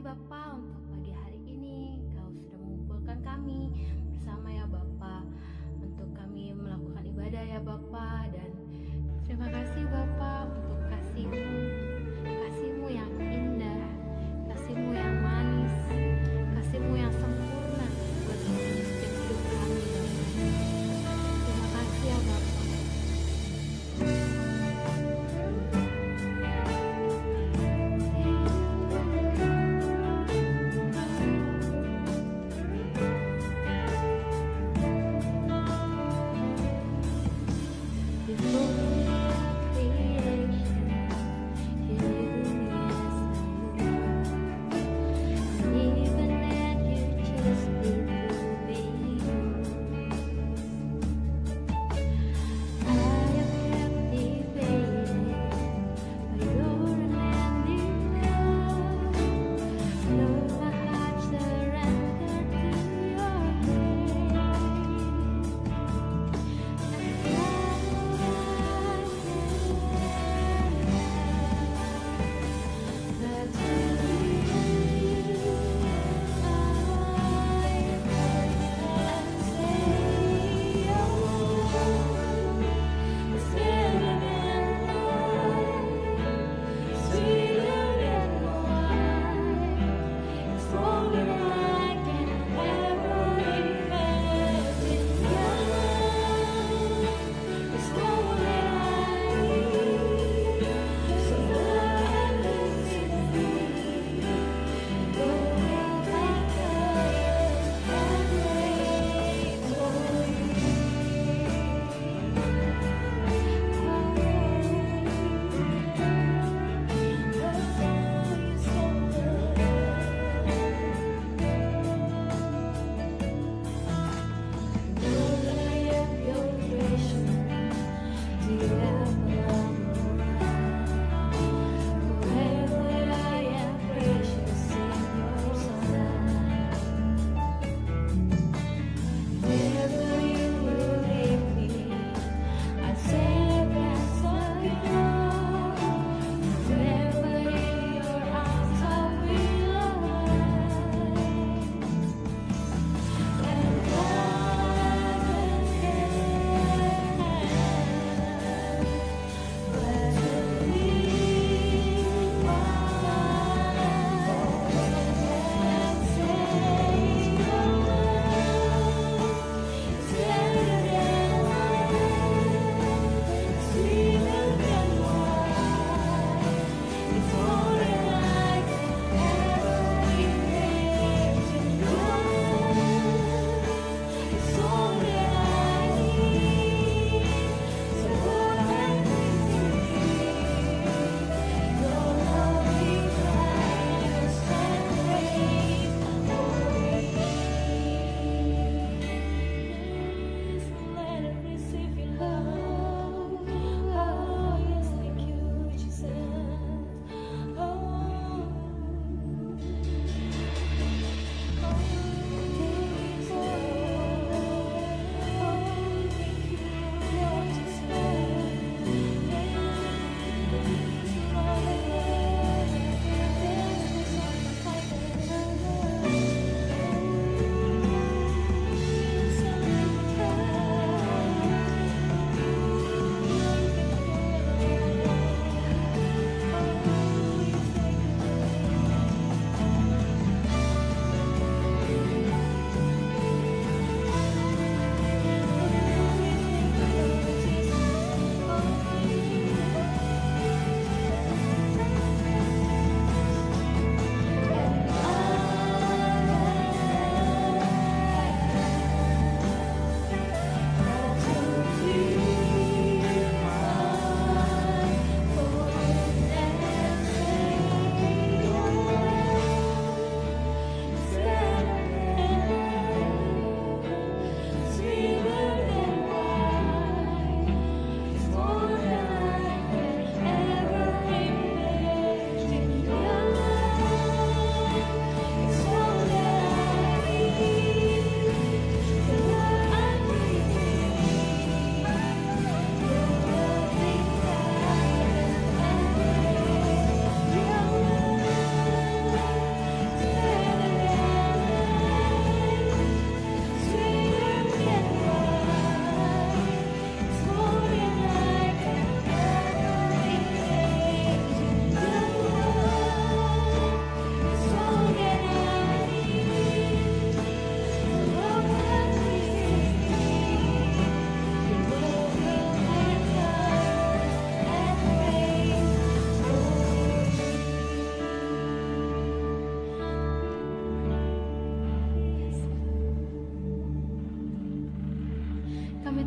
kasih Bapak untuk pagi hari ini Kau sudah mengumpulkan kami bersama ya Bapak Untuk kami melakukan ibadah ya Bapak Dan terima kasih Bapak untuk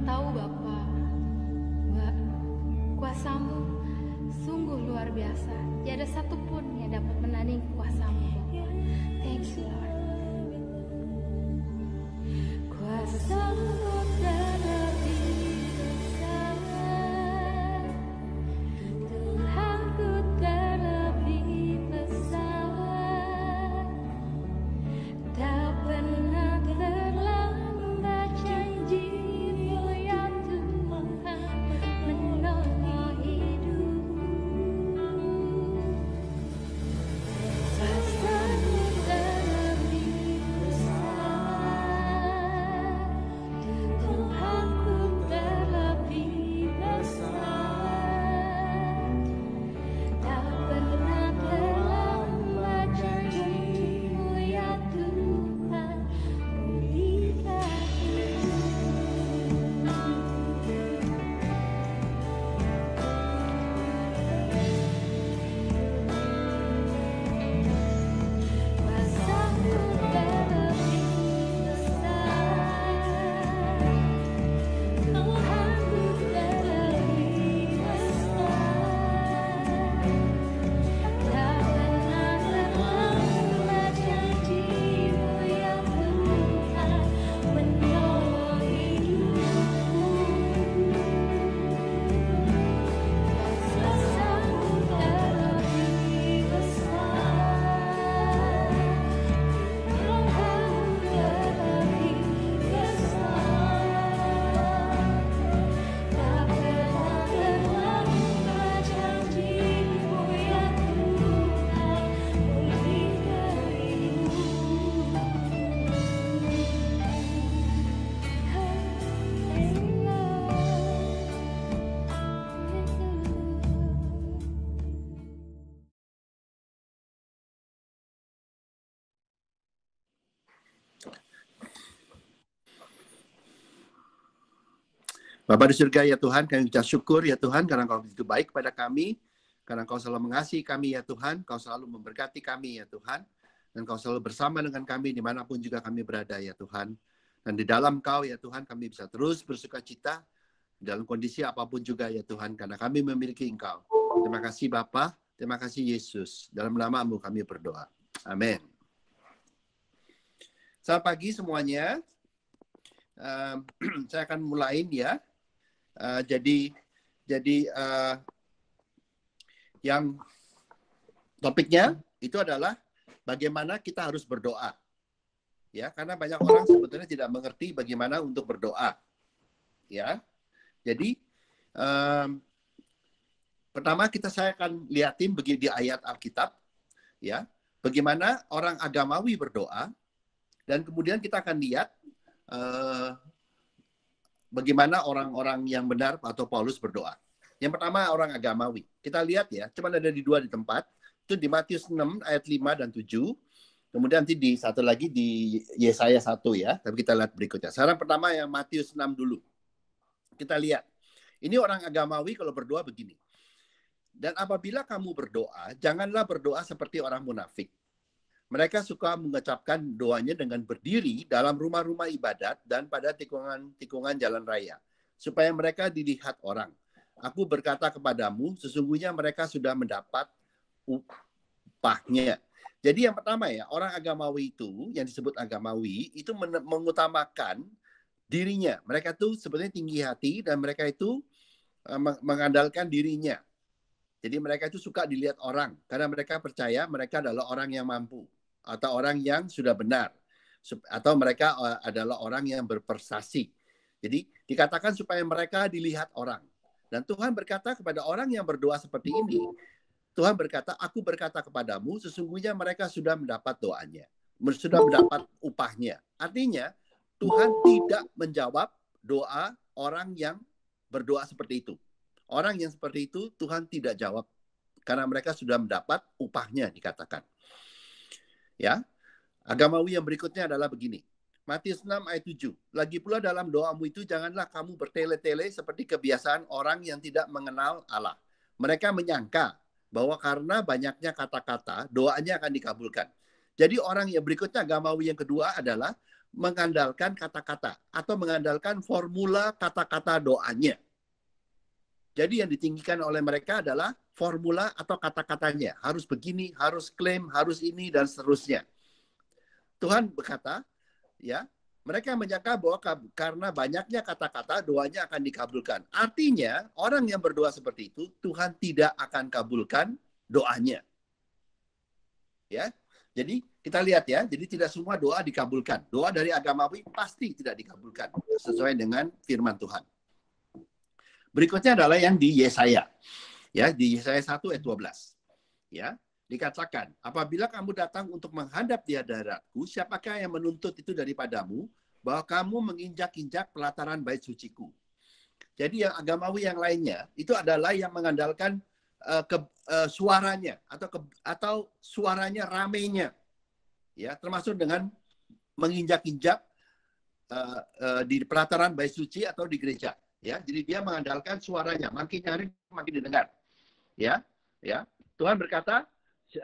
tahu Bapa, Mbak, kuasamu sungguh luar biasa. Tiada satu Bapak di surga ya Tuhan, kami ucap syukur ya Tuhan karena Engkau begitu baik kepada kami, karena Engkau selalu mengasihi kami ya Tuhan, kau selalu memberkati kami ya Tuhan, dan kau selalu bersama dengan kami dimanapun juga kami berada ya Tuhan. Dan di dalam Kau ya Tuhan kami bisa terus bersuka cita dalam kondisi apapun juga ya Tuhan, karena kami memiliki Engkau. Terima kasih Bapak, terima kasih Yesus. Dalam namamu kami berdoa. Amin. Selamat pagi semuanya. Uh, saya akan mulai ya Eh, jadi jadi uh, yang topiknya itu adalah bagaimana kita harus berdoa. Ya, karena banyak orang sebetulnya tidak mengerti bagaimana untuk berdoa. Ya. Jadi um, pertama kita saya akan lihatin begini di ayat Alkitab ya, bagaimana orang agamawi berdoa dan kemudian kita akan lihat uh, bagaimana orang-orang yang benar atau Paulus berdoa. Yang pertama orang agamawi. Kita lihat ya, cuma ada di dua di tempat. Itu di Matius 6 ayat 5 dan 7. Kemudian nanti di satu lagi di Yesaya 1 ya. Tapi kita lihat berikutnya. Sekarang pertama yang Matius 6 dulu. Kita lihat. Ini orang agamawi kalau berdoa begini. Dan apabila kamu berdoa, janganlah berdoa seperti orang munafik. Mereka suka mengucapkan doanya dengan berdiri dalam rumah-rumah ibadat dan pada tikungan-tikungan jalan raya, supaya mereka dilihat orang. Aku berkata kepadamu, sesungguhnya mereka sudah mendapat upahnya. Jadi yang pertama ya, orang agamawi itu, yang disebut agamawi, itu mengutamakan dirinya. Mereka itu sebenarnya tinggi hati dan mereka itu eh, mengandalkan dirinya. Jadi mereka itu suka dilihat orang karena mereka percaya mereka adalah orang yang mampu atau orang yang sudah benar atau mereka e, adalah orang yang berprestasi. Jadi dikatakan supaya mereka dilihat orang. Dan Tuhan berkata kepada orang yang berdoa seperti ini, Tuhan berkata, "Aku berkata kepadamu, sesungguhnya mereka sudah mendapat doanya, sudah mendapat upahnya." Artinya, Tuhan tidak menjawab doa orang yang berdoa seperti itu. Orang yang seperti itu Tuhan tidak jawab karena mereka sudah mendapat upahnya dikatakan. Ya. Agamawi yang berikutnya adalah begini. Matius 6 ayat 7. Lagi pula dalam doamu itu janganlah kamu bertele-tele seperti kebiasaan orang yang tidak mengenal Allah. Mereka menyangka bahwa karena banyaknya kata-kata, doanya akan dikabulkan. Jadi orang yang berikutnya agamawi yang kedua adalah mengandalkan kata-kata atau mengandalkan formula kata-kata doanya. Jadi yang ditinggikan oleh mereka adalah formula atau kata-katanya. Harus begini, harus klaim, harus ini, dan seterusnya. Tuhan berkata, ya, mereka menyangka bahwa karena banyaknya kata-kata doanya akan dikabulkan. Artinya, orang yang berdoa seperti itu, Tuhan tidak akan kabulkan doanya. Ya. Jadi, kita lihat ya, jadi tidak semua doa dikabulkan. Doa dari agama agamawi pasti tidak dikabulkan sesuai dengan firman Tuhan. Berikutnya adalah yang di Yesaya. Ya, di Yesaya 1 ayat 12. Ya, dikatakan, apabila kamu datang untuk menghadap di hadapanku, siapakah yang menuntut itu daripadamu bahwa kamu menginjak-injak pelataran bait suciku. Jadi yang agamawi yang lainnya itu adalah yang mengandalkan uh, ke uh, suaranya atau ke, atau suaranya ramenya. Ya, termasuk dengan menginjak-injak uh, uh, di pelataran bait suci atau di gereja ya jadi dia mengandalkan suaranya makin nyaring makin didengar ya ya Tuhan berkata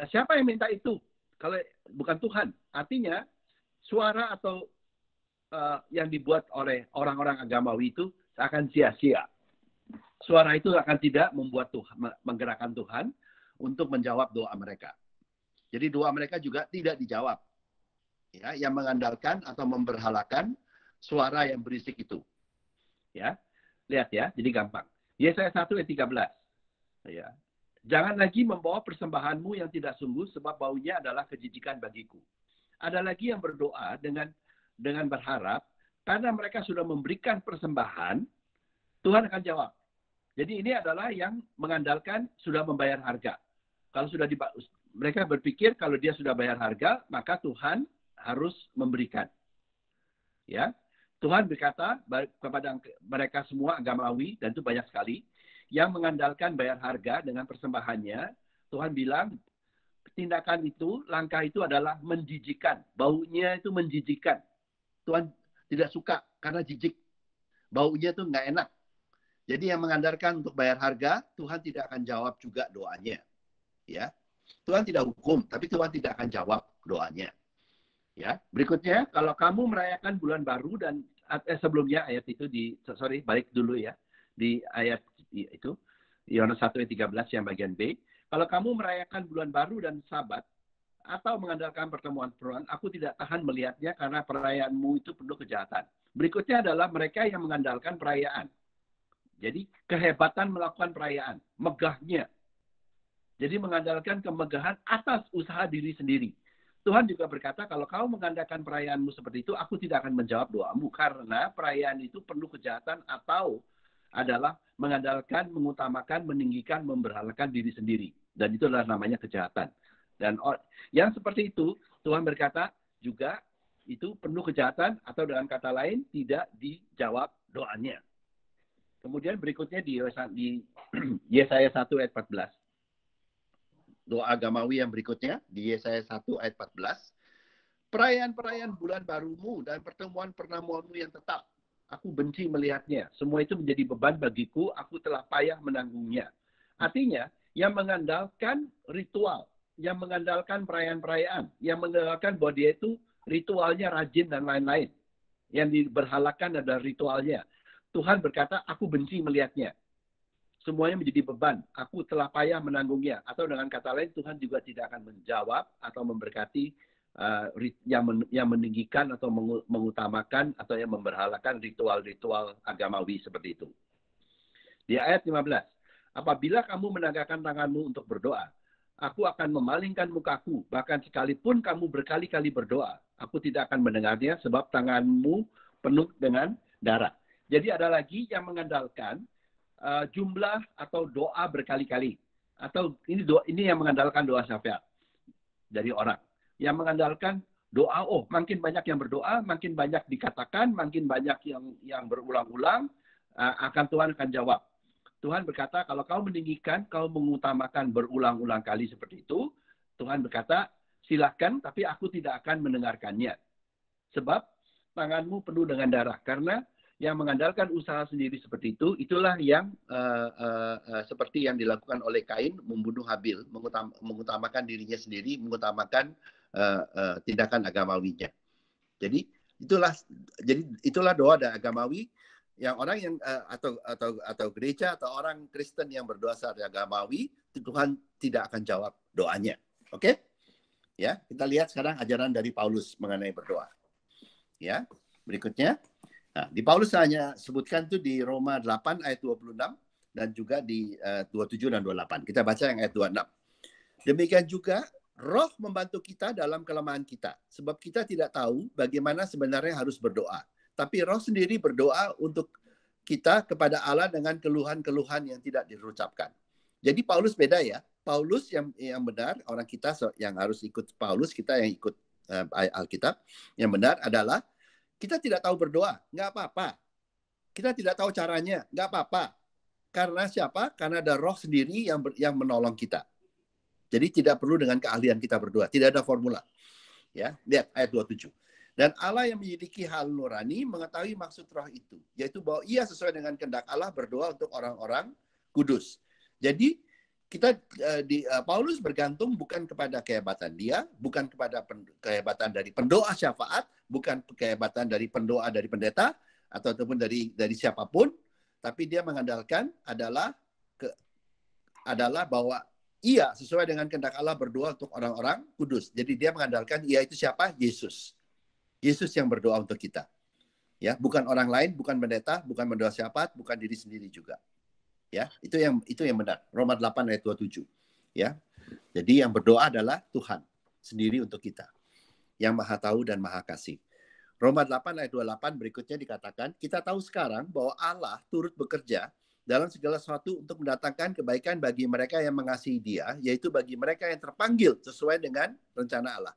siapa yang minta itu kalau bukan Tuhan artinya suara atau uh, yang dibuat oleh orang-orang agamawi itu akan sia-sia suara itu akan tidak membuat Tuhan menggerakkan Tuhan untuk menjawab doa mereka jadi doa mereka juga tidak dijawab ya yang mengandalkan atau memberhalakan suara yang berisik itu ya lihat ya jadi gampang Yesaya 1 ayat 13 Ya. Jangan lagi membawa persembahanmu yang tidak sungguh sebab baunya adalah kejijikan bagiku. Ada lagi yang berdoa dengan dengan berharap karena mereka sudah memberikan persembahan, Tuhan akan jawab. Jadi ini adalah yang mengandalkan sudah membayar harga. Kalau sudah mereka berpikir kalau dia sudah bayar harga, maka Tuhan harus memberikan. Ya. Tuhan berkata kepada mereka semua agamawi dan itu banyak sekali, yang mengandalkan bayar harga dengan persembahannya, Tuhan bilang tindakan itu, langkah itu adalah menjijikan. Baunya itu menjijikan. Tuhan tidak suka karena jijik. Baunya itu nggak enak. Jadi yang mengandalkan untuk bayar harga, Tuhan tidak akan jawab juga doanya. Ya. Tuhan tidak hukum, tapi Tuhan tidak akan jawab doanya. Ya. Berikutnya, kalau kamu merayakan bulan baru dan eh, sebelumnya ayat itu di sorry balik dulu ya di ayat Iya, itu Yohanes 1 ayat 13 yang bagian B. Kalau kamu merayakan bulan baru dan sabat, atau mengandalkan pertemuan peruan, aku tidak tahan melihatnya karena perayaanmu itu penuh kejahatan. Berikutnya adalah mereka yang mengandalkan perayaan. Jadi kehebatan melakukan perayaan, megahnya. Jadi mengandalkan kemegahan atas usaha diri sendiri. Tuhan juga berkata, kalau kamu mengandalkan perayaanmu seperti itu, aku tidak akan menjawab doamu. Karena perayaan itu penuh kejahatan atau adalah mengandalkan, mengutamakan, meninggikan, memberhalakan diri sendiri. Dan itu adalah namanya kejahatan. Dan yang seperti itu, Tuhan berkata juga itu penuh kejahatan atau dengan kata lain tidak dijawab doanya. Kemudian berikutnya di, Yesaya 1 ayat 14. Doa agamawi yang berikutnya di Yesaya 1 ayat 14. Perayaan-perayaan bulan barumu dan pertemuan pernamuanmu yang tetap Aku benci melihatnya. Ya. Semua itu menjadi beban bagiku. Aku telah payah menanggungnya. Hmm. Artinya, yang mengandalkan ritual, yang mengandalkan perayaan-perayaan, yang mengandalkan bahwa dia itu ritualnya rajin dan lain-lain. Yang diberhalakan adalah ritualnya. Tuhan berkata, aku benci melihatnya. Semuanya menjadi beban. Aku telah payah menanggungnya. Atau dengan kata lain, Tuhan juga tidak akan menjawab atau memberkati uh, yang men, yang meninggikan atau mengutamakan atau yang memberhalakan ritual-ritual agamawi seperti itu. Di ayat 15, apabila kamu menegakkan tanganmu untuk berdoa, aku akan memalingkan mukaku, bahkan sekalipun kamu berkali-kali berdoa, aku tidak akan mendengarnya sebab tanganmu penuh dengan darah. Jadi ada lagi yang mengandalkan uh, jumlah atau doa berkali-kali atau ini doa ini yang mengandalkan doa syafaat dari orang yang mengandalkan doa. Oh, makin banyak yang berdoa, makin banyak dikatakan, makin banyak yang yang berulang-ulang, eh, akan Tuhan akan jawab. Tuhan berkata, kalau kau meninggikan, kau mengutamakan berulang-ulang kali seperti itu, Tuhan berkata, silahkan, tapi aku tidak akan mendengarkannya. Sebab tanganmu penuh dengan darah. Karena yang mengandalkan usaha sendiri seperti itu, itulah yang uh, uh, uh, seperti yang dilakukan oleh Kain, membunuh Habil, mengutamakan dirinya sendiri, mengutamakan uh, uh, tindakan agamawinya. Jadi itulah jadi itulah doa dan agamawi yang orang yang uh, atau atau atau gereja atau orang Kristen yang berdoa secara agamawi Tuhan tidak akan jawab doanya. Oke? Okay? Ya, kita lihat sekarang ajaran dari Paulus mengenai berdoa. Ya, berikutnya. Nah, di Paulus hanya sebutkan tuh di Roma 8 ayat 26 dan juga di uh, 27 dan 28. Kita baca yang ayat 26. Demikian juga Roh membantu kita dalam kelemahan kita, sebab kita tidak tahu bagaimana sebenarnya harus berdoa. Tapi Roh sendiri berdoa untuk kita kepada Allah dengan keluhan-keluhan yang tidak diucapkan. Jadi Paulus beda ya. Paulus yang yang benar orang kita yang harus ikut Paulus kita yang ikut uh, Alkitab yang benar adalah kita tidak tahu berdoa, nggak apa-apa. Kita tidak tahu caranya, nggak apa-apa. Karena siapa? Karena ada Roh sendiri yang ber, yang menolong kita. Jadi tidak perlu dengan keahlian kita berdua. tidak ada formula. Ya, lihat ayat 27. Dan Allah yang menyidiki hal nurani mengetahui maksud roh itu, yaitu bahwa ia sesuai dengan kehendak Allah berdoa untuk orang-orang kudus. Jadi kita eh, di eh, Paulus bergantung bukan kepada kehebatan dia, bukan kepada pen, kehebatan dari pendoa syafaat, bukan kehebatan dari pendoa dari pendeta atau ataupun dari dari siapapun, tapi dia mengandalkan adalah ke, adalah bahwa Iya sesuai dengan kehendak Allah berdoa untuk orang-orang kudus. Jadi dia mengandalkan ia itu siapa? Yesus. Yesus yang berdoa untuk kita. Ya, bukan orang lain, bukan pendeta, bukan mendoa siapa, bukan diri sendiri juga. Ya, itu yang itu yang benar. Roma 8 ayat 27. Ya. Jadi yang berdoa adalah Tuhan sendiri untuk kita. Yang Maha tahu dan Maha kasih. Roma 8 ayat 28 berikutnya dikatakan, kita tahu sekarang bahwa Allah turut bekerja dalam segala sesuatu untuk mendatangkan kebaikan bagi mereka yang mengasihi Dia, yaitu bagi mereka yang terpanggil sesuai dengan rencana Allah.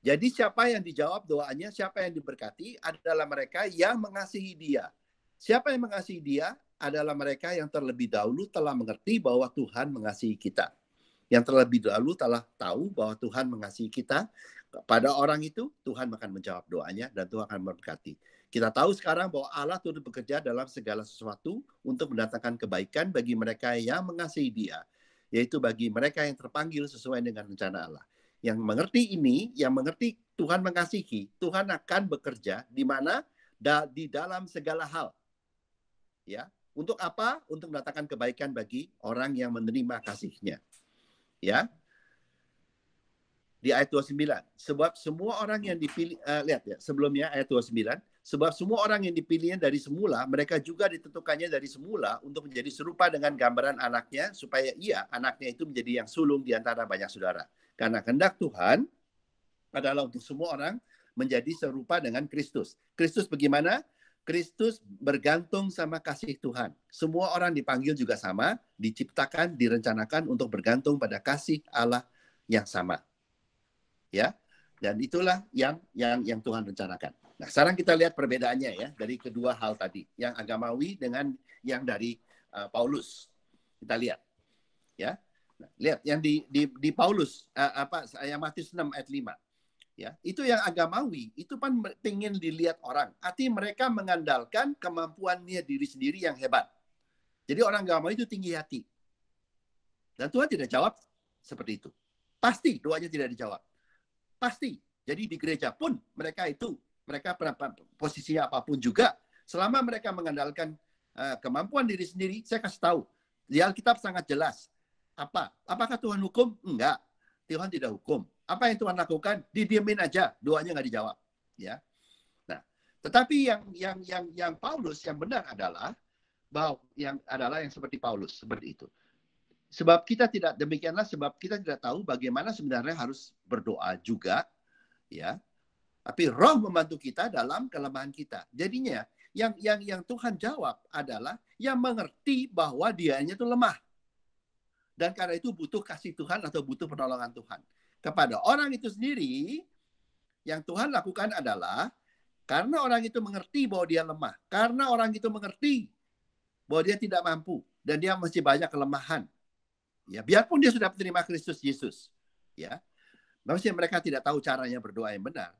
Jadi siapa yang dijawab doanya, siapa yang diberkati adalah mereka yang mengasihi Dia. Siapa yang mengasihi Dia adalah mereka yang terlebih dahulu telah mengerti bahwa Tuhan mengasihi kita. Yang terlebih dahulu telah tahu bahwa Tuhan mengasihi kita. Pada orang itu Tuhan akan menjawab doanya dan Tuhan akan memberkati. Kita tahu sekarang bahwa Allah turut bekerja dalam segala sesuatu untuk mendatangkan kebaikan bagi mereka yang mengasihi Dia, yaitu bagi mereka yang terpanggil sesuai dengan rencana Allah. Yang mengerti ini, yang mengerti Tuhan mengasihi, Tuhan akan bekerja di mana da, di dalam segala hal. Ya, untuk apa? Untuk mendatangkan kebaikan bagi orang yang menerima kasihnya. Ya, di ayat 29. Sebab semua orang yang dipilih uh, lihat ya, sebelumnya ayat 29, Sebab semua orang yang dipilihnya dari semula, mereka juga ditentukannya dari semula untuk menjadi serupa dengan gambaran anaknya, supaya ia, anaknya itu menjadi yang sulung di antara banyak saudara. Karena kehendak Tuhan adalah untuk semua orang menjadi serupa dengan Kristus. Kristus bagaimana? Kristus bergantung sama kasih Tuhan. Semua orang dipanggil juga sama, diciptakan, direncanakan untuk bergantung pada kasih Allah yang sama. Ya. Dan itulah yang yang yang Tuhan rencanakan. Nah, sekarang kita lihat perbedaannya ya dari kedua hal tadi, yang agamawi dengan yang dari uh, Paulus. Kita lihat. Ya. Nah, lihat yang di di, di Paulus uh, apa yang Matius 6 ayat 5. Ya, itu yang agamawi, itu kan pengen dilihat orang. Arti mereka mengandalkan kemampuannya diri sendiri yang hebat. Jadi orang agamawi itu tinggi hati. Dan Tuhan tidak jawab seperti itu. Pasti doanya tidak dijawab. Pasti. Jadi di gereja pun mereka itu mereka posisinya apapun juga selama mereka mengandalkan uh, kemampuan diri sendiri saya kasih tahu di Alkitab sangat jelas apa apakah Tuhan hukum enggak Tuhan tidak hukum apa yang Tuhan lakukan didiemin aja doanya nggak dijawab ya nah tetapi yang yang yang yang Paulus yang benar adalah bahwa yang adalah yang seperti Paulus seperti itu sebab kita tidak demikianlah sebab kita tidak tahu bagaimana sebenarnya harus berdoa juga ya tapi roh membantu kita dalam kelemahan kita. Jadinya yang yang yang Tuhan jawab adalah yang mengerti bahwa dianya itu lemah. Dan karena itu butuh kasih Tuhan atau butuh pertolongan Tuhan. Kepada orang itu sendiri, yang Tuhan lakukan adalah karena orang itu mengerti bahwa dia lemah, karena orang itu mengerti bahwa dia tidak mampu dan dia masih banyak kelemahan. Ya, biarpun dia sudah menerima Kristus Yesus, ya. Maksudnya mereka tidak tahu caranya berdoa yang benar,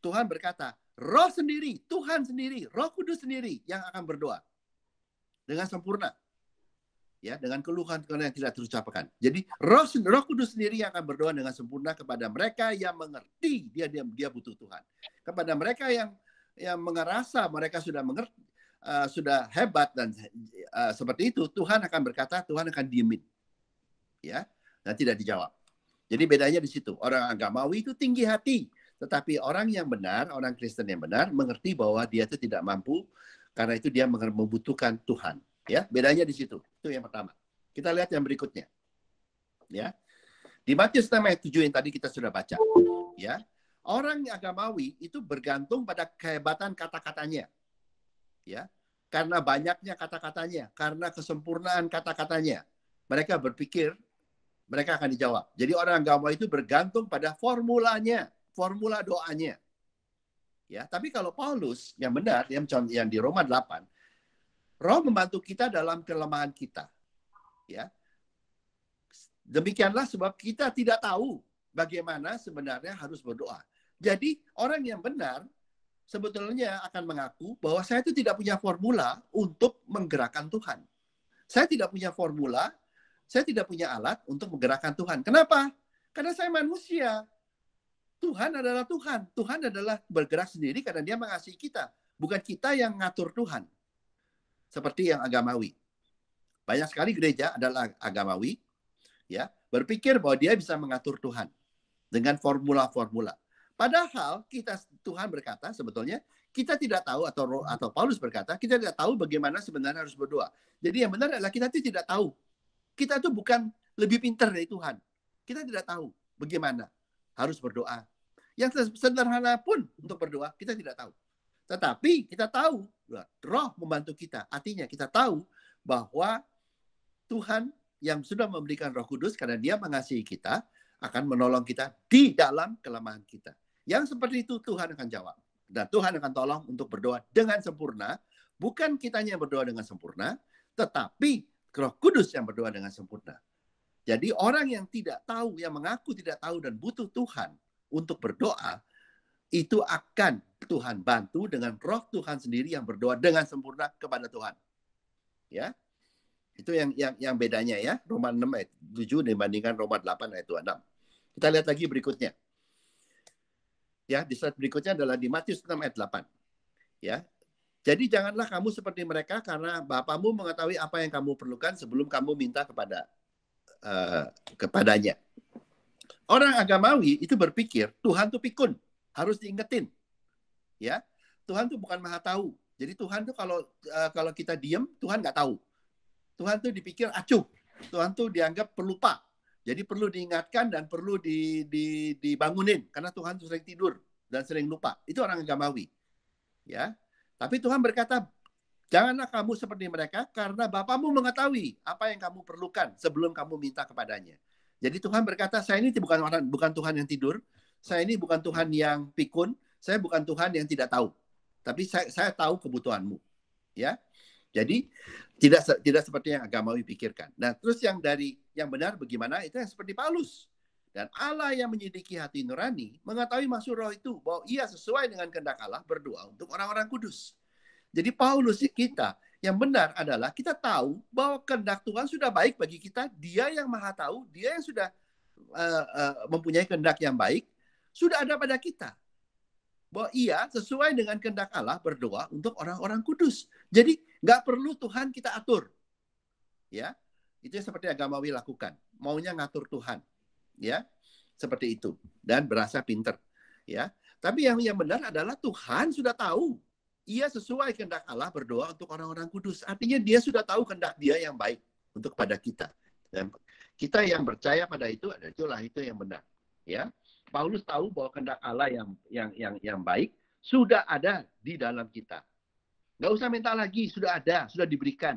Tuhan berkata, roh sendiri, Tuhan sendiri, roh kudus sendiri yang akan berdoa. Dengan sempurna. Ya, dengan keluhan keluhan yang tidak terucapkan. Jadi roh, roh kudus sendiri yang akan berdoa dengan sempurna kepada mereka yang mengerti dia dia, dia butuh Tuhan. Kepada mereka yang yang mengerasa mereka sudah mengerti, uh, sudah hebat dan uh, seperti itu, Tuhan akan berkata, Tuhan akan diemin, ya, dan tidak dijawab. Jadi bedanya di situ. Orang agamawi itu tinggi hati, tetapi orang yang benar, orang Kristen yang benar mengerti bahwa dia itu tidak mampu karena itu dia membutuhkan Tuhan, ya. Bedanya di situ. Itu yang pertama. Kita lihat yang berikutnya. Ya. Di Matius 6 ayat 7 yang tadi kita sudah baca, ya. Orang yang agamawi itu bergantung pada kehebatan kata-katanya. Ya. Karena banyaknya kata-katanya, karena kesempurnaan kata-katanya. Mereka berpikir mereka akan dijawab. Jadi orang agama itu bergantung pada formulanya formula doanya. Ya, tapi kalau Paulus yang benar yang yang di Roma 8 Roh membantu kita dalam kelemahan kita. Ya. Demikianlah sebab kita tidak tahu bagaimana sebenarnya harus berdoa. Jadi orang yang benar sebetulnya akan mengaku bahwa saya itu tidak punya formula untuk menggerakkan Tuhan. Saya tidak punya formula, saya tidak punya alat untuk menggerakkan Tuhan. Kenapa? Karena saya manusia. Tuhan adalah Tuhan. Tuhan adalah bergerak sendiri karena dia mengasihi kita. Bukan kita yang ngatur Tuhan. Seperti yang agamawi. Banyak sekali gereja adalah agamawi. ya Berpikir bahwa dia bisa mengatur Tuhan. Dengan formula-formula. Padahal kita Tuhan berkata sebetulnya kita tidak tahu atau atau Paulus berkata kita tidak tahu bagaimana sebenarnya harus berdoa. Jadi yang benar adalah kita itu tidak tahu. Kita itu bukan lebih pintar dari Tuhan. Kita tidak tahu bagaimana harus berdoa. Yang sederhana pun untuk berdoa kita tidak tahu. Tetapi kita tahu roh membantu kita. Artinya kita tahu bahwa Tuhan yang sudah memberikan roh kudus karena dia mengasihi kita akan menolong kita di dalam kelemahan kita. Yang seperti itu Tuhan akan jawab. Dan Tuhan akan tolong untuk berdoa dengan sempurna. Bukan kitanya yang berdoa dengan sempurna, tetapi roh kudus yang berdoa dengan sempurna. Jadi orang yang tidak tahu, yang mengaku tidak tahu dan butuh Tuhan untuk berdoa, itu akan Tuhan bantu dengan roh Tuhan sendiri yang berdoa dengan sempurna kepada Tuhan. Ya. Itu yang yang yang bedanya ya, Roma 6 ayat 7 dibandingkan Roma 8 ayat 26. Kita lihat lagi berikutnya. Ya, di slide berikutnya adalah di Matius 6 ayat 8. Ya. Jadi janganlah kamu seperti mereka karena Bapamu mengetahui apa yang kamu perlukan sebelum kamu minta kepada uh, kepadanya. Orang agamawi itu berpikir Tuhan tuh pikun, harus diingetin. Ya, Tuhan tuh bukan maha tahu. Jadi Tuhan tuh kalau uh, kalau kita diem, Tuhan nggak tahu. Tuhan tuh dipikir acuh. Tuhan tuh dianggap pelupa. Jadi perlu diingatkan dan perlu di, di, dibangunin karena Tuhan tuh sering tidur dan sering lupa. Itu orang agamawi. Ya. Tapi Tuhan berkata Janganlah kamu seperti mereka karena Bapamu mengetahui apa yang kamu perlukan sebelum kamu minta kepadanya. Jadi Tuhan berkata, saya ini bukan orang bukan Tuhan yang tidur, saya ini bukan Tuhan yang pikun, saya bukan Tuhan yang tidak tahu. Tapi saya, saya tahu kebutuhanmu. Ya. Jadi tidak tidak seperti yang agamawi pikirkan. Nah, terus yang dari yang benar bagaimana? Itu yang seperti Paulus. Dan Allah yang menyidiki hati nurani mengetahui maksud roh itu bahwa ia sesuai dengan kehendak Allah berdoa untuk orang-orang kudus. Jadi Paulus kita yang benar adalah kita tahu bahwa kehendak Tuhan sudah baik bagi kita. Dia yang maha tahu, dia yang sudah uh, uh, mempunyai kehendak yang baik, sudah ada pada kita. Bahwa ia sesuai dengan kehendak Allah berdoa untuk orang-orang kudus. Jadi nggak perlu Tuhan kita atur. Ya, itu seperti agamawi lakukan. Maunya ngatur Tuhan. Ya, seperti itu. Dan berasa pinter. Ya, tapi yang yang benar adalah Tuhan sudah tahu ia sesuai kehendak Allah berdoa untuk orang-orang kudus. Artinya dia sudah tahu kehendak dia yang baik untuk pada kita. Dan kita yang percaya pada itu ada itulah itu yang benar. Ya, Paulus tahu bahwa kehendak Allah yang yang yang yang baik sudah ada di dalam kita. Gak usah minta lagi, sudah ada, sudah diberikan.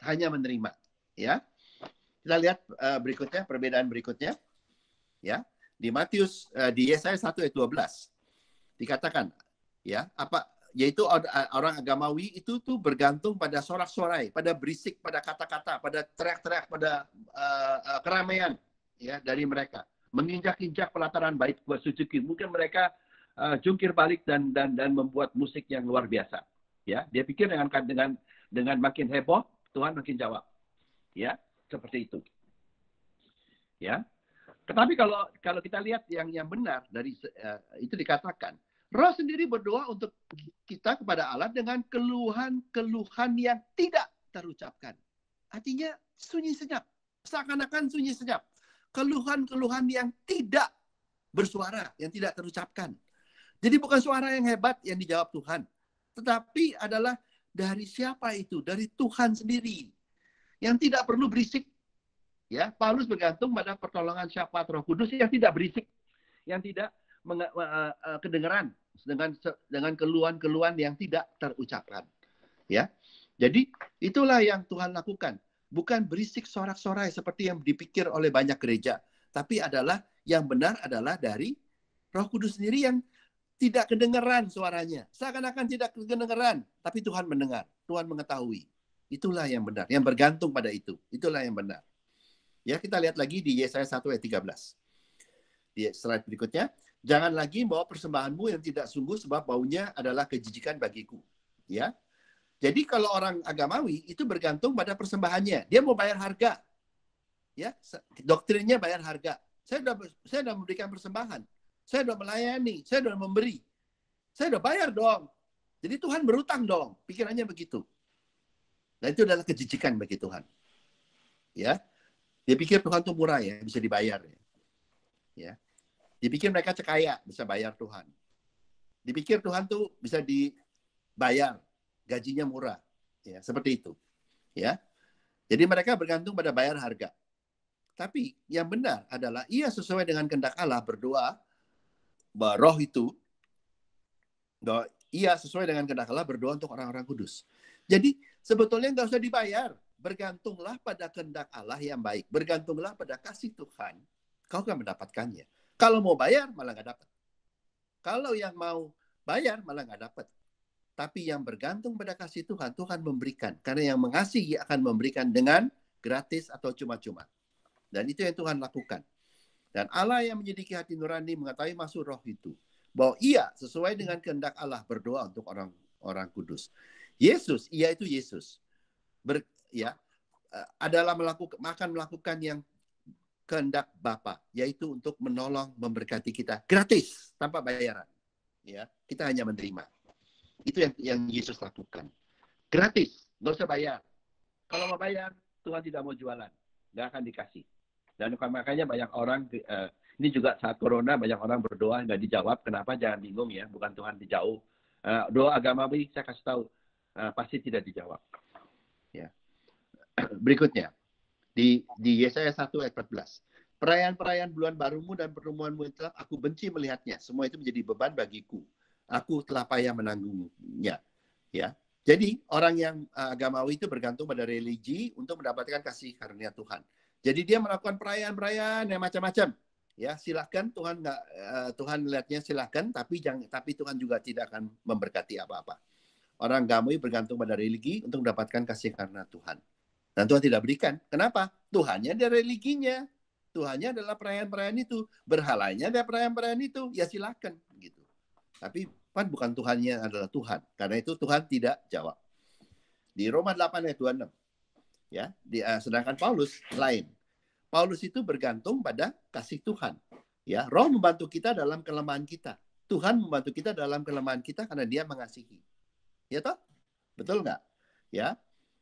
Hanya menerima. Ya, kita lihat eh, berikutnya perbedaan berikutnya. Ya, di Matius eh, di Yesaya 1 ayat 12 dikatakan ya apa yaitu orang agamawi itu tuh bergantung pada sorak-sorai, pada berisik, pada kata-kata, pada teriak-teriak, pada uh, uh, keramaian ya dari mereka. Menginjak-injak pelataran bait buat Suzuki, mungkin mereka uh, jungkir balik dan dan dan membuat musik yang luar biasa. Ya, dia pikir dengan dengan dengan makin heboh Tuhan makin jawab. Ya, seperti itu. Ya. Tetapi kalau kalau kita lihat yang yang benar dari uh, itu dikatakan Roh sendiri berdoa untuk kita kepada Allah dengan keluhan-keluhan yang tidak terucapkan. Artinya sunyi senyap. Seakan-akan sunyi senyap. Keluhan-keluhan yang tidak bersuara, yang tidak terucapkan. Jadi bukan suara yang hebat yang dijawab Tuhan. Tetapi adalah dari siapa itu? Dari Tuhan sendiri. Yang tidak perlu berisik. Ya, Paulus bergantung pada pertolongan syafaat Roh Kudus yang tidak berisik, yang tidak Eh, eh, kedengaran dengan dengan keluhan-keluhan yang tidak terucapkan. Ya. Jadi itulah yang Tuhan lakukan. Bukan berisik sorak-sorai seperti yang dipikir oleh banyak gereja, tapi adalah yang benar adalah dari Roh Kudus sendiri yang tidak kedengeran suaranya. Seakan-akan tidak kedengeran, tapi Tuhan mendengar, Tuhan mengetahui. Itulah yang benar, yang bergantung pada itu. Itulah yang benar. Ya, kita lihat lagi di Yesaya 1 ayat 13. Di slide berikutnya, Jangan lagi bawa persembahanmu yang tidak sungguh sebab baunya adalah kejijikan bagiku. Ya. Jadi kalau orang agamawi itu bergantung pada persembahannya. Dia mau bayar harga. Ya, doktrinnya bayar harga. Saya sudah saya sudah memberikan persembahan. Saya sudah melayani, saya sudah memberi. Saya sudah bayar dong. Jadi Tuhan berutang dong, pikirannya begitu. Nah itu adalah kejijikan bagi Tuhan. Ya, dia pikir Tuhan itu murah ya, bisa dibayar Ya, ya. Dipikir mereka cekaya bisa bayar Tuhan. Dipikir Tuhan tuh bisa dibayar, gajinya murah. Ya, seperti itu. Ya. Jadi mereka bergantung pada bayar harga. Tapi yang benar adalah ia sesuai dengan kehendak Allah berdoa bahwa roh itu bahwa ia sesuai dengan kehendak Allah berdoa untuk orang-orang kudus. Jadi sebetulnya nggak usah dibayar. Bergantunglah pada kehendak Allah yang baik. Bergantunglah pada kasih Tuhan. Kau akan mendapatkannya. Kalau mau bayar malah nggak dapat. Kalau yang mau bayar malah nggak dapat. Tapi yang bergantung pada kasih Tuhan, Tuhan memberikan. Karena yang mengasihi akan memberikan dengan gratis atau cuma-cuma. Dan itu yang Tuhan lakukan. Dan Allah yang menyidiki hati nurani mengetahui masuk roh itu. Bahwa ia sesuai dengan kehendak Allah berdoa untuk orang orang kudus. Yesus, ia itu Yesus. Ber, ya, eh, adalah melakukan, akan melakukan yang kehendak Bapa, yaitu untuk menolong, memberkati kita gratis tanpa bayaran. Ya, kita hanya menerima. Itu yang yang Yesus lakukan. Gratis, nggak usah bayar. Kalau mau bayar, Tuhan tidak mau jualan, nggak akan dikasih. Dan makanya banyak orang eh, ini juga saat corona banyak orang berdoa nggak dijawab. Kenapa? Jangan bingung ya, bukan Tuhan dijauh. Eh, doa agama ini saya kasih tahu eh, pasti tidak dijawab. Ya. Berikutnya, di di Yesaya 1 ayat 14. Perayaan-perayaan bulan barumu dan pertemuanmu yang telah aku benci melihatnya. Semua itu menjadi beban bagiku. Aku telah payah menanggungnya. Ya. Jadi orang yang eh, agamawi itu bergantung pada religi untuk mendapatkan kasih karunia Tuhan. Jadi dia melakukan perayaan-perayaan yang macam-macam. Ya, silahkan Tuhan nggak eh, Tuhan lihatnya silahkan, tapi jangan tapi Tuhan juga tidak akan memberkati apa-apa. Orang agamawi bergantung pada religi untuk mendapatkan kasih karunia Tuhan. Dan Tuhan tidak berikan. Kenapa? Tuhannya ada religinya. Tuhannya adalah perayaan-perayaan itu. Berhalanya ada perayaan-perayaan itu. Ya silakan gitu. Tapi kan bukan Tuhannya adalah Tuhan. Karena itu Tuhan tidak jawab. Di Roma 8 ayat 26. Ya, di, uh, sedangkan Paulus lain. Paulus itu bergantung pada kasih Tuhan. Ya, Roh membantu kita dalam kelemahan kita. Tuhan membantu kita dalam kelemahan kita karena Dia mengasihi. Ya toh? Betul nggak? Ya,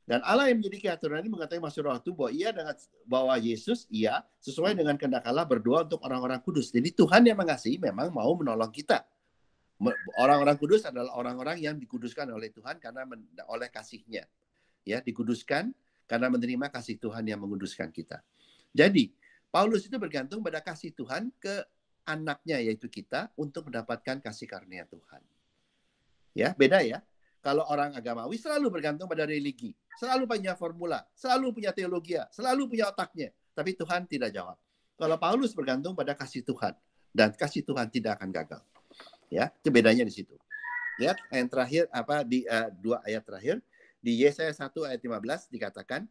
dan Allah yang menjadi keaturan ini mengatakan Mas waktu bahwa ia dengan bahwa Yesus ia sesuai hmm. dengan kehendak Allah berdoa untuk orang-orang kudus. Jadi Tuhan yang mengasihi memang mau menolong kita. Orang-orang kudus adalah orang-orang yang dikuduskan oleh Tuhan karena men, oleh kasihnya. Ya, dikuduskan karena menerima kasih Tuhan yang menguduskan kita. Jadi, Paulus itu bergantung pada kasih Tuhan ke anaknya yaitu kita untuk mendapatkan kasih karunia Tuhan. Ya, beda ya kalau orang agamawi selalu bergantung pada religi, selalu punya formula, selalu punya teologi, selalu punya otaknya, tapi Tuhan tidak jawab. Kalau Paulus bergantung pada kasih Tuhan dan kasih Tuhan tidak akan gagal. Ya, itu bedanya di situ. Lihat ya, yang terakhir apa di uh, dua ayat terakhir di Yesaya 1 ayat 15 dikatakan,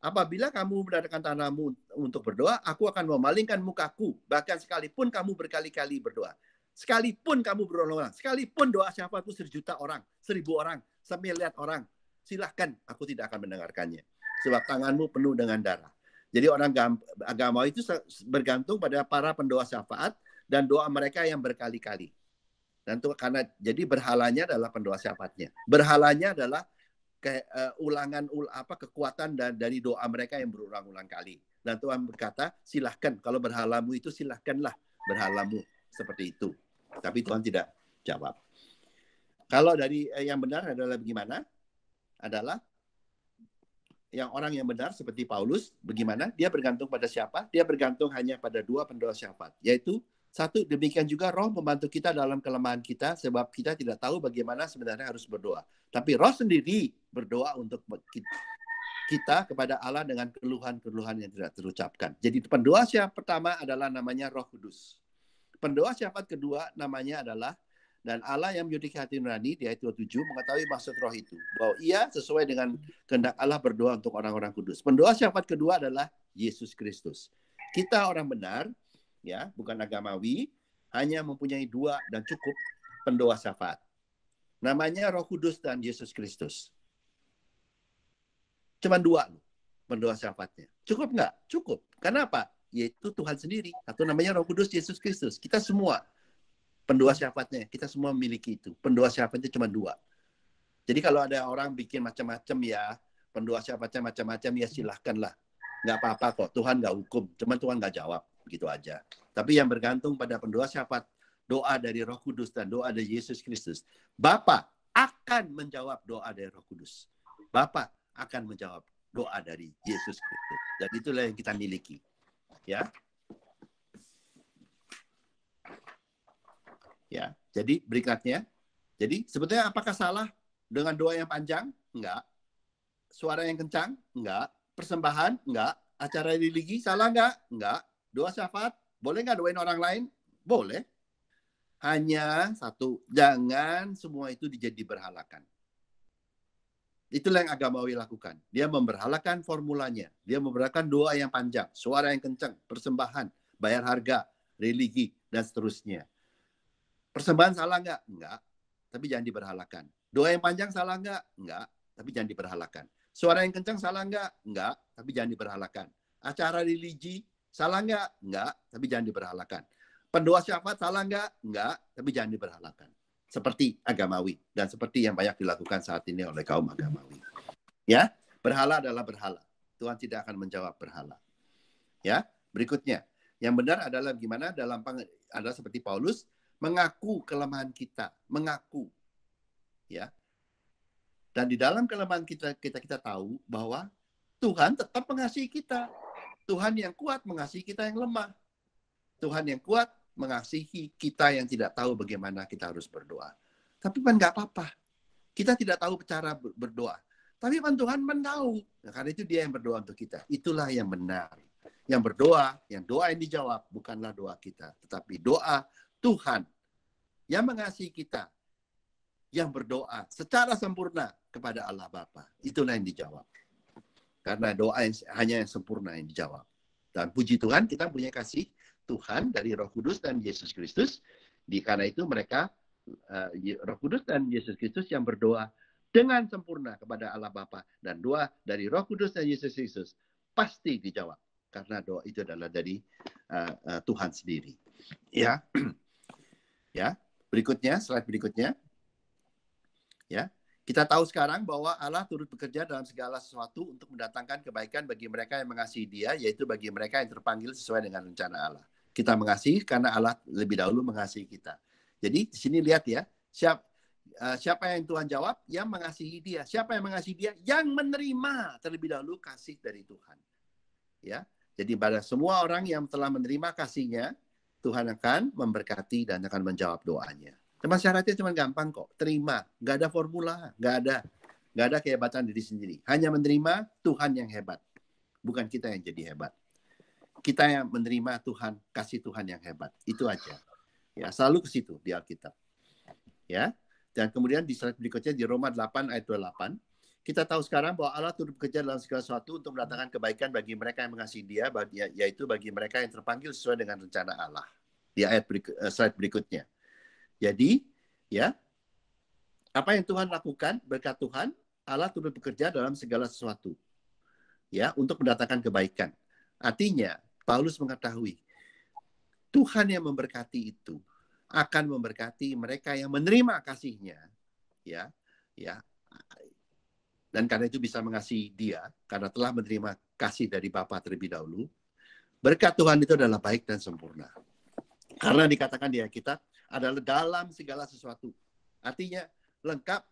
Apabila kamu mendatangkan tanahmu untuk berdoa, aku akan memalingkan mukaku, bahkan sekalipun kamu berkali-kali berdoa. Sekalipun kamu berulang-ulang, sekalipun doa syafaatku sejuta orang, seribu orang, semiliar orang, silahkan aku tidak akan mendengarkannya. Sebab tanganmu penuh dengan darah. Jadi orang agama itu bergantung pada para pendoa syafaat dan doa mereka yang berkali-kali. Dan itu karena jadi berhalanya adalah pendoa syafaatnya. Berhalanya adalah ke, uh, ulangan ul, apa kekuatan dan dari doa mereka yang berulang-ulang kali. Dan Tuhan berkata, silahkan kalau berhalamu itu silahkanlah berhalamu seperti itu tapi Tuhan tidak jawab. Kalau dari eh, yang benar adalah bagaimana? Adalah yang orang yang benar seperti Paulus, bagaimana? Dia bergantung pada siapa? Dia bergantung hanya pada dua pendoa syafat, yaitu satu, demikian juga roh membantu kita dalam kelemahan kita sebab kita tidak tahu bagaimana sebenarnya harus berdoa. Tapi roh sendiri berdoa untuk kita kepada Allah dengan keluhan-keluhan yang tidak terucapkan. Jadi pendoa yang pertama adalah namanya roh kudus. Pendoa syafaat kedua namanya adalah dan Allah yang menjadi hati nurani di ayat 27 mengetahui maksud roh itu bahwa ia sesuai dengan kehendak Allah berdoa untuk orang-orang kudus. Pendoa syafaat kedua adalah Yesus Kristus. Kita orang benar ya, bukan agamawi, hanya mempunyai dua dan cukup pendoa syafaat. Namanya Roh Kudus dan Yesus Kristus. Cuman dua loh pendoa syafaatnya. Cukup nggak? Cukup. Kenapa? yaitu Tuhan sendiri atau namanya Roh Kudus Yesus Kristus. Kita semua pendoa syafaatnya, kita semua memiliki itu. Pendoa syafatnya cuma dua. Jadi kalau ada orang bikin macam-macam ya, pendoa syafaatnya macam-macam ya silahkanlah. Nggak apa-apa kok, Tuhan nggak hukum, cuma Tuhan nggak jawab, gitu aja. Tapi yang bergantung pada pendoa syafaat, doa dari Roh Kudus dan doa dari Yesus Kristus. Bapa akan menjawab doa dari Roh Kudus. Bapa akan menjawab doa dari Yesus Kristus. Dan itulah yang kita miliki ya. Ya, jadi berikutnya. Jadi sebetulnya apakah salah dengan doa yang panjang? Enggak. Suara yang kencang? Enggak. Persembahan? Enggak. Acara religi salah enggak? Enggak. Doa syafaat? Boleh enggak doain orang lain? Boleh. Hanya satu, jangan semua itu dijadi berhalakan. Itulah yang agamawi lakukan. Dia memberhalakan formulanya. Dia memberhalakan doa yang panjang, suara yang kencang, persembahan, bayar harga, religi, dan seterusnya. Persembahan salah nggak? Nggak. Tapi jangan diberhalakan. Doa yang panjang salah nggak? Nggak. Tapi jangan diberhalakan. Suara yang kencang salah nggak? Nggak. Tapi jangan diberhalakan. Acara religi salah nggak? Nggak. Tapi jangan diberhalakan. Pendoa syafaat salah nggak? Nggak. Tapi jangan diberhalakan seperti agamawi dan seperti yang banyak dilakukan saat ini oleh kaum agamawi. Ya, berhala adalah berhala. Tuhan tidak akan menjawab berhala. Ya, berikutnya yang benar adalah gimana dalam adalah seperti Paulus mengaku kelemahan kita, mengaku. Ya. Dan di dalam kelemahan kita kita kita tahu bahwa Tuhan tetap mengasihi kita. Tuhan yang kuat mengasihi kita yang lemah. Tuhan yang kuat mengasihi kita yang tidak tahu bagaimana kita harus berdoa. Tapi kan nggak apa-apa. Kita tidak tahu cara berdoa. Tapi kan Tuhan menahu, nah, karena itu dia yang berdoa untuk kita. Itulah yang benar. Yang berdoa, yang doa yang dijawab bukanlah doa kita. Tetapi doa Tuhan yang mengasihi kita. Yang berdoa secara sempurna kepada Allah Bapa. Itulah yang dijawab. Karena doa yang, hanya yang sempurna yang dijawab. Dan puji Tuhan kita punya kasih Tuhan dari Roh Kudus dan Yesus Kristus. Di karena itu mereka uh, Roh Kudus dan Yesus Kristus yang berdoa dengan sempurna kepada Allah Bapa dan doa dari Roh Kudus dan Yesus Kristus pasti dijawab karena doa itu adalah dari uh, uh, Tuhan sendiri. Ya. ya, berikutnya slide berikutnya. Ya. Kita tahu sekarang bahwa Allah turut bekerja dalam segala sesuatu untuk mendatangkan kebaikan bagi mereka yang mengasihi Dia, yaitu bagi mereka yang terpanggil sesuai dengan rencana Allah kita mengasihi karena Allah lebih dahulu mengasihi kita. Jadi di sini lihat ya, siap eh, siapa yang Tuhan jawab? Yang mengasihi dia. Siapa yang mengasihi dia? Yang menerima terlebih dahulu kasih dari Tuhan. Ya. Jadi pada semua orang yang telah menerima kasihnya, Tuhan akan memberkati dan akan menjawab doanya. Cuma syaratnya cuma gampang kok. Terima. Gak ada formula. Gak ada. Gak ada kehebatan diri sendiri. Hanya menerima Tuhan yang hebat. Bukan kita yang jadi hebat kita yang menerima Tuhan, kasih Tuhan yang hebat. Itu aja. Ya, selalu ke situ di Alkitab. Ya. Dan kemudian di slide berikutnya di Roma 8 ayat 28, kita tahu sekarang bahwa Allah turut bekerja dalam segala sesuatu untuk mendatangkan kebaikan bagi mereka yang mengasihi Dia, ya, yaitu bagi mereka yang terpanggil sesuai dengan rencana Allah. Di ayat berikut, eh, slide berikutnya. Jadi, ya, apa yang Tuhan lakukan berkat Tuhan, Allah turut bekerja dalam segala sesuatu, ya, untuk mendatangkan kebaikan. Artinya, Paulus mengetahui Tuhan yang memberkati itu akan memberkati mereka yang menerima kasihnya ya ya dan karena itu bisa mengasihi dia karena telah menerima kasih dari Bapa terlebih dahulu berkat Tuhan itu adalah baik dan sempurna karena dikatakan di Alkitab adalah dalam segala sesuatu artinya lengkap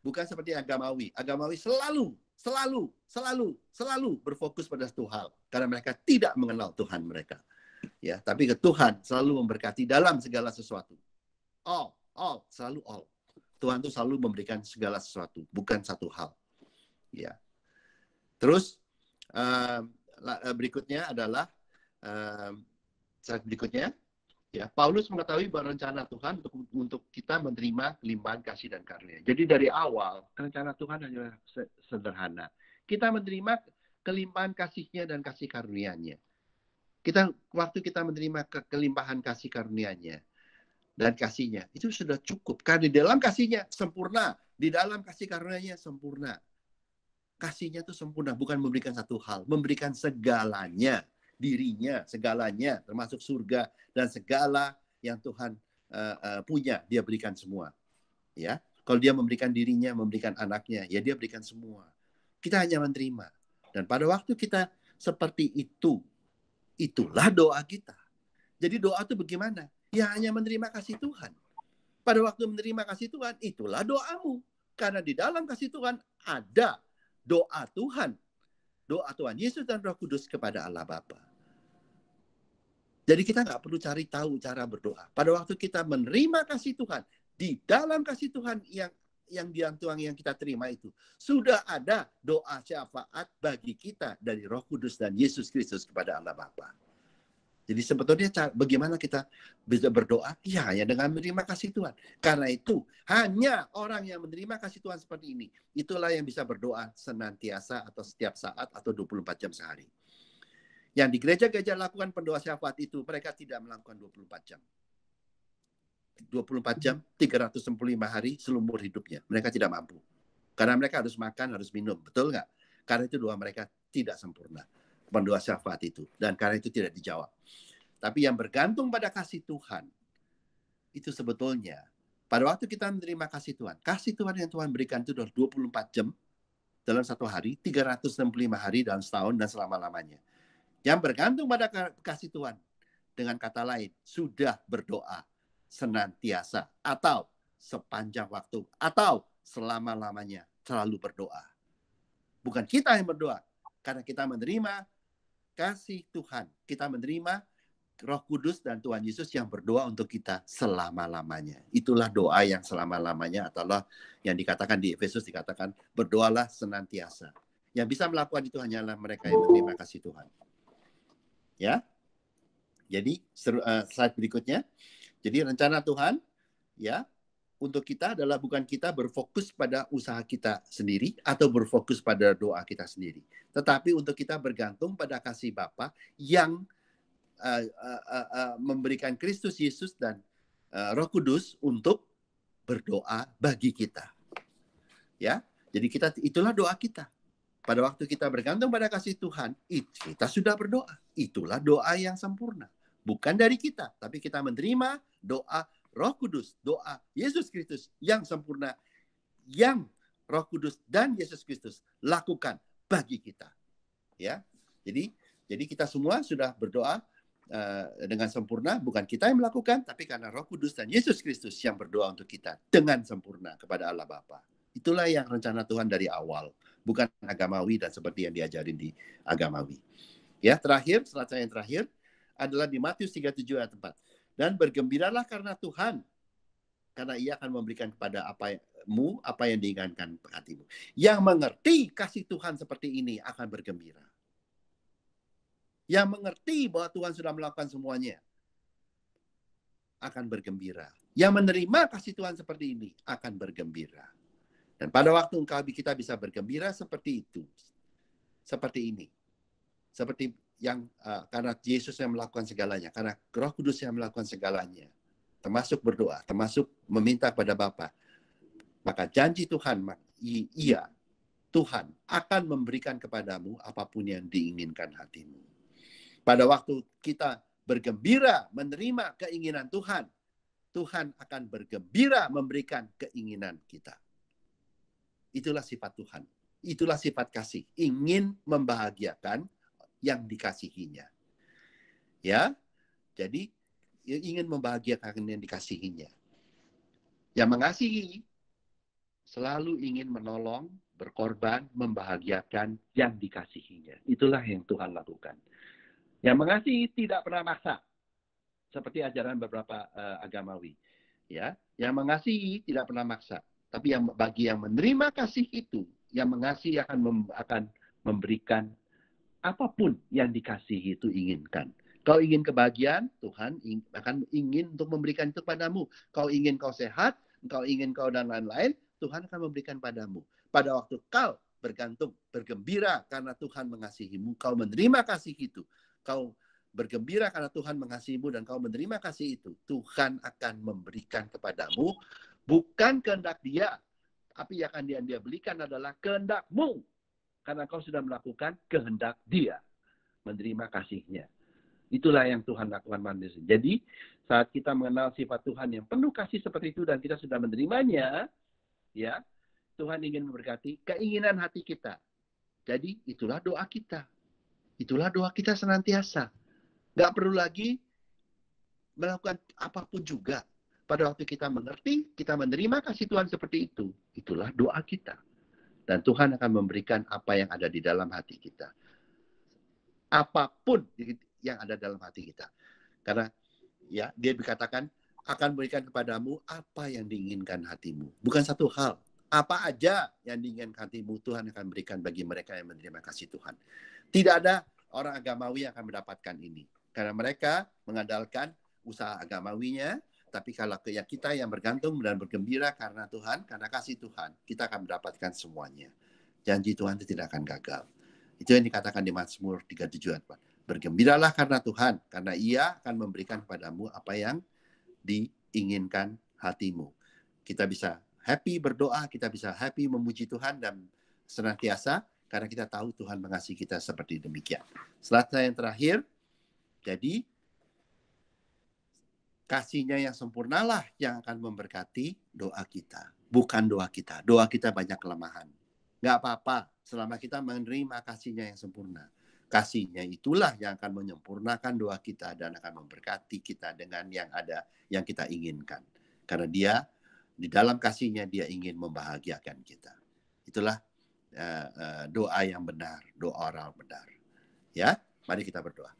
bukan seperti agamawi agamawi selalu selalu, selalu, selalu berfokus pada satu hal karena mereka tidak mengenal Tuhan mereka. Ya, tapi ke Tuhan selalu memberkati dalam segala sesuatu. All, all, selalu all. Tuhan itu selalu memberikan segala sesuatu, bukan satu hal. Ya. Terus uh, berikutnya adalah uh, berikutnya Ya, Paulus mengetahui bahwa rencana Tuhan untuk untuk kita menerima kelimpahan kasih dan karunia. Jadi dari awal rencana Tuhan hanya sederhana. Kita menerima kelimpahan kasihnya dan kasih karunia-Nya. Kita waktu kita menerima ke, kelimpahan kasih karunia-Nya dan kasihnya itu sudah cukup karena di dalam kasihnya sempurna, di dalam kasih karunia-Nya sempurna. Kasihnya itu sempurna, bukan memberikan satu hal, memberikan segalanya dirinya, segalanya, termasuk surga dan segala yang Tuhan uh, uh, punya, dia berikan semua. Ya, kalau dia memberikan dirinya, memberikan anaknya, ya dia berikan semua. Kita hanya menerima. Dan pada waktu kita seperti itu, itulah doa kita. Jadi doa itu bagaimana? Ya hanya menerima kasih Tuhan. Pada waktu menerima kasih Tuhan, itulah doamu. Karena di dalam kasih Tuhan ada doa Tuhan. Doa Tuhan Yesus dan Roh Kudus kepada Allah Bapa. Jadi kita nggak perlu cari tahu cara berdoa. Pada waktu kita menerima kasih Tuhan, di dalam kasih Tuhan yang yang diantuang yang kita terima itu sudah ada doa syafaat bagi kita dari Roh Kudus dan Yesus Kristus kepada Allah Bapa. Jadi sebetulnya bagaimana kita bisa berdoa? Ya ya dengan menerima kasih Tuhan. Karena itu hanya orang yang menerima kasih Tuhan seperti ini itulah yang bisa berdoa senantiasa atau setiap saat atau 24 jam sehari. Yang di gereja-gereja lakukan pendoa syafaat itu, mereka tidak melakukan 24 jam. 24 jam, 365 hari selumur hidupnya. Mereka tidak mampu. Karena mereka harus makan, harus minum. Betul nggak? Karena itu doa mereka tidak sempurna. Pendoa syafaat itu. Dan karena itu tidak dijawab. Tapi yang bergantung pada kasih Tuhan, itu sebetulnya pada waktu kita menerima kasih Tuhan, kasih Tuhan yang Tuhan berikan itu 24 jam dalam satu hari, 365 hari dalam setahun dan selama-lamanya yang bergantung pada kasih Tuhan. Dengan kata lain, sudah berdoa senantiasa atau sepanjang waktu atau selama-lamanya selalu berdoa. Bukan kita yang berdoa, karena kita menerima kasih Tuhan. Kita menerima Roh Kudus dan Tuhan Yesus yang berdoa untuk kita selama-lamanya. Itulah doa yang selama-lamanya ataulah yang dikatakan di Efesus dikatakan berdoalah senantiasa. Yang bisa melakukan itu hanyalah mereka yang menerima kasih Tuhan ya. Jadi uh, slide berikutnya. Jadi rencana Tuhan ya untuk kita adalah bukan kita berfokus pada usaha kita sendiri atau berfokus pada doa kita sendiri, tetapi untuk kita bergantung pada kasih Bapa yang uh, uh, uh, uh, memberikan Kristus Yesus dan uh, Roh Kudus untuk berdoa bagi kita. Ya, jadi kita itulah doa kita. Pada waktu kita bergantung pada kasih Tuhan, kita sudah berdoa. Itulah doa yang sempurna. Bukan dari kita, tapi kita menerima doa Roh Kudus, doa Yesus Kristus yang sempurna, yang Roh Kudus dan Yesus Kristus lakukan bagi kita. Ya, jadi jadi kita semua sudah berdoa uh, dengan sempurna, bukan kita yang melakukan, tapi karena Roh Kudus dan Yesus Kristus yang berdoa untuk kita dengan sempurna kepada Allah Bapa. Itulah yang rencana Tuhan dari awal bukan agamawi dan seperti yang diajarin di agamawi. Ya, terakhir, serat saya yang terakhir adalah di Matius 37 ayat 4. Dan bergembiralah karena Tuhan, karena ia akan memberikan kepada apa mu apa yang diinginkan hatimu. Yang mengerti kasih Tuhan seperti ini akan bergembira. Yang mengerti bahwa Tuhan sudah melakukan semuanya akan bergembira. Yang menerima kasih Tuhan seperti ini akan bergembira. Dan pada waktu engkau kita bisa bergembira seperti itu. Seperti ini. Seperti yang uh, karena Yesus yang melakukan segalanya, karena Roh Kudus yang melakukan segalanya. Termasuk berdoa, termasuk meminta kepada Bapa. Maka janji Tuhan, iya, Tuhan akan memberikan kepadamu apapun yang diinginkan hatimu. Pada waktu kita bergembira menerima keinginan Tuhan, Tuhan akan bergembira memberikan keinginan kita. Itulah sifat Tuhan. Itulah sifat kasih. Ingin membahagiakan yang dikasihinya. Ya, jadi ingin membahagiakan yang dikasihinya. Yang mengasihi selalu ingin menolong, berkorban, membahagiakan yang dikasihinya. Itulah yang Tuhan lakukan. Yang mengasihi tidak pernah maksa. Seperti ajaran beberapa uh, agamawi. Ya, yang mengasihi tidak pernah maksa. Tapi yang bagi yang menerima kasih itu, yang mengasihi akan mem, akan memberikan apapun yang dikasihi itu inginkan. Kau ingin kebahagiaan, Tuhan akan ingin untuk memberikan itu padamu. Kau ingin kau sehat, kau ingin kau dan lain-lain, Tuhan akan memberikan padamu. Pada waktu kau bergantung, bergembira karena Tuhan mengasihimu, kau menerima kasih itu. Kau bergembira karena Tuhan mengasihimu dan kau menerima kasih itu, Tuhan akan memberikan kepadamu Bukan kehendak dia, tapi yang akan dia, dia belikan adalah kehendakmu. Karena kau sudah melakukan kehendak dia. Menerima kasihnya. Itulah yang Tuhan lakukan manusia. Jadi saat kita mengenal sifat Tuhan yang penuh kasih seperti itu dan kita sudah menerimanya, ya Tuhan ingin memberkati keinginan hati kita. Jadi itulah doa kita. Itulah doa kita senantiasa. Gak perlu lagi melakukan apapun juga. Pada waktu kita mengerti, kita menerima kasih Tuhan seperti itu. Itulah doa kita. Dan Tuhan akan memberikan apa yang ada di dalam hati kita. Apapun yang ada dalam hati kita. Karena ya dia dikatakan akan memberikan kepadamu apa yang diinginkan hatimu. Bukan satu hal, apa aja yang diinginkan hatimu Tuhan akan berikan bagi mereka yang menerima kasih Tuhan. Tidak ada orang agamawi yang akan mendapatkan ini. Karena mereka mengandalkan usaha agamawinya, tapi kalau ya kita yang bergantung dan bergembira karena Tuhan, karena kasih Tuhan, kita akan mendapatkan semuanya. Janji Tuhan itu tidak akan gagal. Itu yang dikatakan di Mazmur 37 Bergembiralah karena Tuhan, karena Ia akan memberikan padamu apa yang diinginkan hatimu. Kita bisa happy berdoa, kita bisa happy memuji Tuhan dan senantiasa karena kita tahu Tuhan mengasihi kita seperti demikian. Selanjutnya yang terakhir, jadi kasihnya yang sempurnalah yang akan memberkati doa kita. Bukan doa kita. Doa kita banyak kelemahan. Nggak apa-apa selama kita menerima kasihnya yang sempurna. Kasihnya itulah yang akan menyempurnakan doa kita dan akan memberkati kita dengan yang ada yang kita inginkan. Karena dia di dalam kasihnya dia ingin membahagiakan kita. Itulah uh, uh, doa yang benar, doa orang benar. Ya, mari kita berdoa.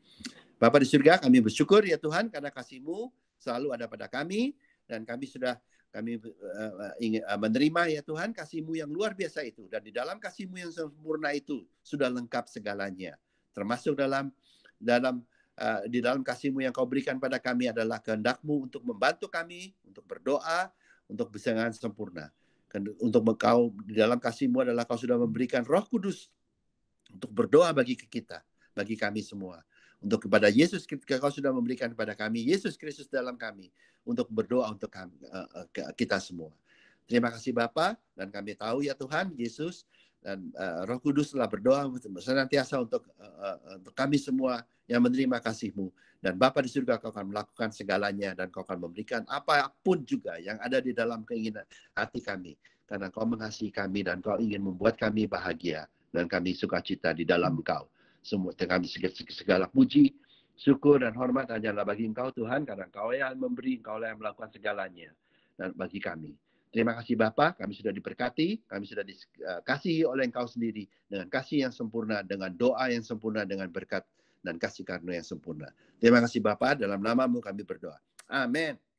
Bapak di surga, kami bersyukur ya Tuhan karena kasihMu selalu ada pada kami dan kami sudah kami uh, ingin, uh, menerima ya Tuhan kasihmu yang luar biasa itu dan di dalam kasihmu yang sempurna itu sudah lengkap segalanya termasuk dalam dalam uh, di dalam kasihmu yang kau berikan pada kami adalah kehendakmu untuk membantu kami untuk berdoa untuk bisa sempurna untuk kau di dalam kasihmu adalah kau sudah memberikan Roh Kudus untuk berdoa bagi kita bagi kami semua untuk kepada Yesus ketika kau sudah memberikan kepada kami Yesus Kristus dalam kami untuk berdoa untuk kami, eh, eh, kita semua. Terima kasih Bapa dan kami tahu ya Tuhan Yesus dan uh, Roh Kudus telah berdoa senantiasa untuk uh, untuk kami semua yang menerima kasihMu dan Bapa di surga Kau akan melakukan segalanya dan Kau akan memberikan apapun juga yang ada di dalam keinginan hati kami karena Kau mengasihi kami dan Kau ingin membuat kami bahagia dan kami sukacita di dalam Engkau. Semua dengan segala puji, syukur dan hormat hanyalah bagi Engkau Tuhan karena Engkau yang memberi, Engkau yang melakukan segalanya dan bagi kami. Terima kasih Bapa, kami sudah diberkati, kami sudah dikasih eh, oleh Engkau sendiri dengan kasih yang sempurna, dengan doa yang sempurna, dengan berkat dan kasih karunia yang sempurna. Terima kasih Bapa, dalam namamu kami berdoa. Amin.